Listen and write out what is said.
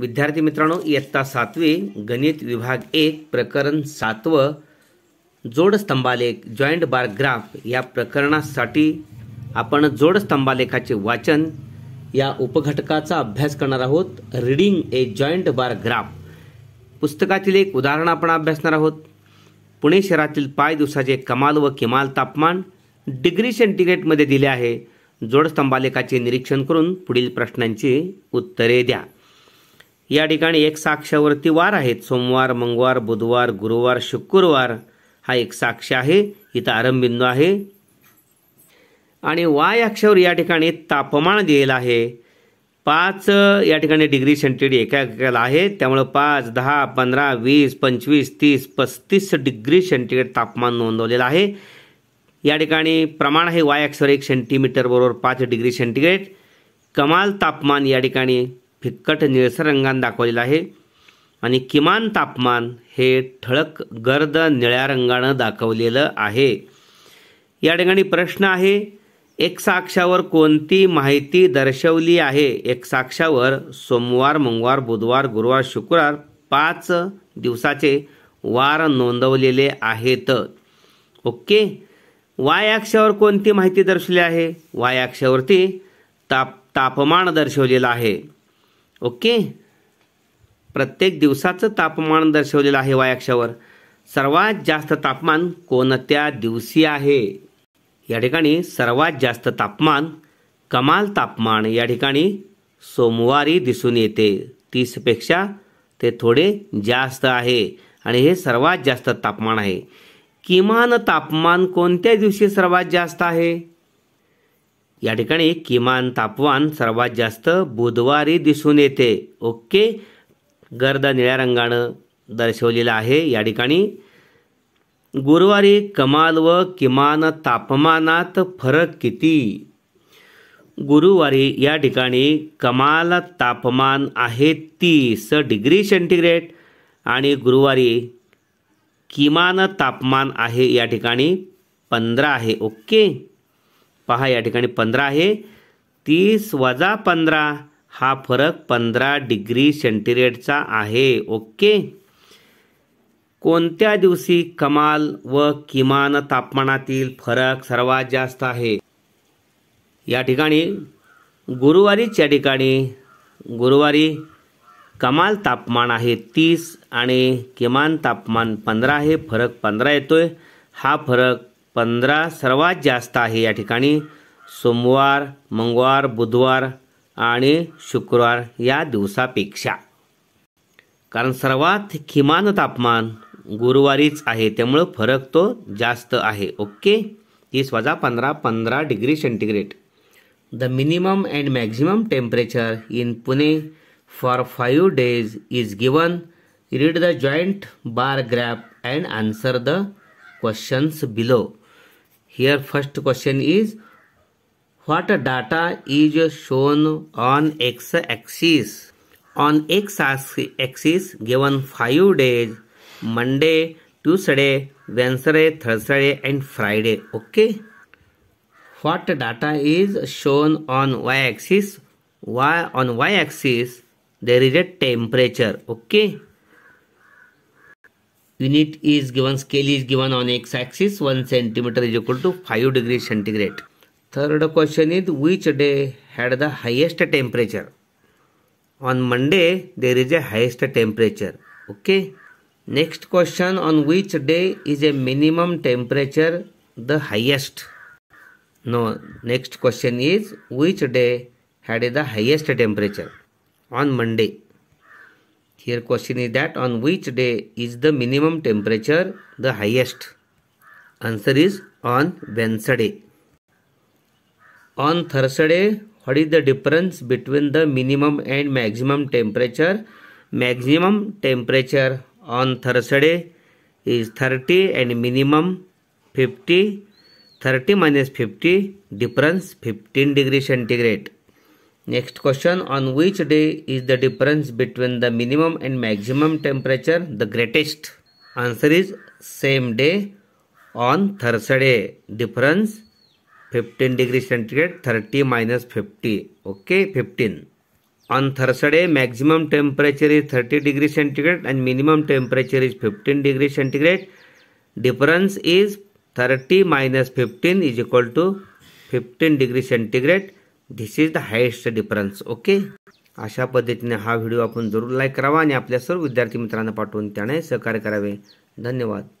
विद्यार्थी मित्रांनो इयत्ता सातवी गणित विभाग एक प्रकरण सातवं जोडस्तंभालेख जॉईंट बार ग्राफ या प्रकरणासाठी आपण जोडस्तंभालेखाचे वाचन या उपघटकाचा अभ्यास करणार आहोत reading a joint bar graph पुस्तकातील एक उदाहरण आपण अभ्यासणार आहोत पुणे शहरातील पाय दिवसाचे कमाल व किमाल तापमान डिग्री सेंटीग्रेडमध्ये दिले आहे जोडस्तंभालेखाचे निरीक्षण करून पुढील प्रश्नांची उत्तरे द्या या ठिकाणी एक साक्षावरती वार आहेत सोमवार मंगवार बुधवार गुरुवार शुक्रवार हा एक साक्ष आहे इथं आरंभिंदू आहे आणि वाय अक्षावर या ठिकाणी तापमान दिलेलं आहे पाच या ठिकाणी डिग्री सेंटीग्रेड एका एकाला आहे त्यामुळं पाच दहा पंधरा वीस पंचवीस तीस पस्तीस डिग्री सेंटीग्रेड तापमान नोंदवलेलं आहे या ठिकाणी प्रमाण आहे वाय अक्षावर एक सेंटीमीटर बरोबर पाच डिग्री सेंटीग्रेड कमाल तापमान या ठिकाणी फिक्कट निळसर रंगाने दाखवलेलं आहे आणि किमान तापमान हे ठळक गर्द निळ्या रंगानं दाखवलेलं आहे या ठिकाणी प्रश्न आहे एक साक्षावर कोणती माहिती दर्शवली आहे एक साक्षावर सोमवार मंगळवार बुधवार गुरुवार शुक्रवार पाच दिवसाचे वार नोंदवलेले आहेत ओके वाय अक्षावर कोणती माहिती दर्शवली आहे वाय अक्षावरती ताप तापमान दर्शवलेलं आहे ओके प्रत्येक दिवसाचं तापमान दर्शवलेलं आहे वायाक्षावर सर्वात जास्त तापमान कोणत्या दिवशी आहे या ठिकाणी सर्वात जास्त तापमान कमाल तापमान या ठिकाणी सोमवारी दिसून येते तीसपेक्षा ते थोडे जास्त आहे आणि हे सर्वात जास्त तापमान आहे किमान तापमान कोणत्या दिवशी सर्वात जास्त आहे या ठिकाणी किमान तापमान सर्वात जास्त बुधवारी दिसून येते ओके गर्द निळ्या रंगानं दर्शवलेलं आहे या ठिकाणी गुरुवारी कमाल व किमान तापमानात फरक किती गुरुवारी या ठिकाणी कमाल तापमान आहे तीस डिग्री सेंटीग्रेड आणि गुरुवारी किमान तापमान आहे या ठिकाणी पंधरा आहे ओके पहा या ठिकाणी पंधरा आहे तीस वजा पंधरा हा फरक पंधरा डिग्री सेंटीग्रेडचा आहे ओके कोणत्या दिवशी कमाल व किमान तापमानातील फरक सर्वात जास्त आहे या ठिकाणी गुरुवारीच्या ठिकाणी गुरुवारी कमाल तापमान आहे तीस आणि किमान तापमान पंधरा आहे फरक पंधरा येतो आहे हा फरक पंधरा सर्वात जास्त आहे या ठिकाणी सोमवार मंगळवार बुधवार आणि शुक्रवार या दिवसापेक्षा कारण सर्वात किमान तापमान गुरुवारीच आहे त्यामुळं फरक तो जास्त आहे ओके तीस वजा पंधरा पंधरा degree centigrade the minimum and maximum temperature in Pune for five days is given read the joint bar graph and answer the questions below Here first question is what data is shown on x axis? On x axis given 5 days Monday, Tuesday, Wednesday, Thursday and Friday. Okay. What data is shown on y axis? Y on y axis there is a temperature. Okay unit is given, scale is given on x-axis, 1 centimeter is equal to 5 degrees centigrade. Third question is which day had the highest temperature? On Monday, there is a highest temperature. Okay. Next question on which day is a minimum temperature the highest? No, next question is which day had the highest temperature? On Monday. Here question is that on which day is the minimum temperature the highest? Answer is on Wednesday. On Thursday, what is the difference between the minimum and maximum temperature? Maximum temperature on Thursday is 30 and minimum 50. 30 minus 50 difference 15 degree centigrade. Next question on which day is the difference between the minimum and maximum temperature the greatest? Answer is same day on Thursday. Difference 15 degree centigrade 30 minus 50. Okay 15. On Thursday maximum temperature is 30 degree centigrade and minimum temperature is 15 degree centigrade. Difference is 30 minus 15 is equal to 15 degree centigrade this is the highest difference okay अशा पद्धतीने हा video आपण जरूर like करावा आणि आपल्या सर्व विद्यार्थी मित्रांना पाठवून त्याने सहकार्य करावे धन्यवाद